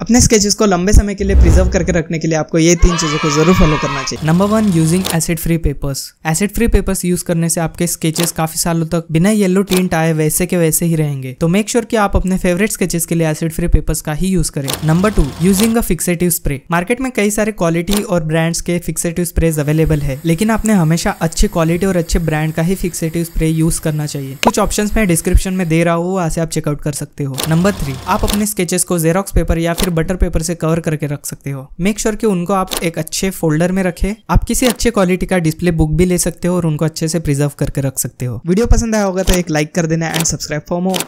अपने स्केचेस को लंबे समय के लिए प्रिजर्व करके रखने के लिए आपको ये तीन चीज़ों को जरूर फॉलो करना चाहिए number one using acid free papers acid free papers use करने से आपके स्केचेस काफी सालों तक बिना येलो टिंट आए वैसे के वैसे ही रहेंगे तो मेक श्योर sure कि आप अपने फेवरेट स्केचेस के लिए एसिड फ्री पेपर्स का ही यूज करें number two using a fixative spray market में कई सारे क्वालिटी और ब्रांड्स के फिक्सेटिव स्प्रेज अवेलेबल है लेकिन आपने हमेशा अच्छी क्वालिटी और अच्छे ब्रांड का ही फिक्सेटिव स्प्रे यूज करना चाहिए कुछ ऑप्शन मैं डिस्क्रिप्शन में दे रहा हूँ वहाँ से आप चेकआउट कर सकते हो नंबर थ्री आप अपने स्केचेस को जेरोक्स पेपर या फिर फिर बटर पेपर से कवर करके रख सकते हो मेक श्योर sure कि उनको आप एक अच्छे फोल्डर में रखें आप किसी अच्छे क्वालिटी का डिस्प्ले बुक भी ले सकते हो और उनको अच्छे से प्रिजर्व करके रख सकते हो वीडियो पसंद आया होगा तो एक लाइक कर देना एंड सब्सक्राइब फॉर मोर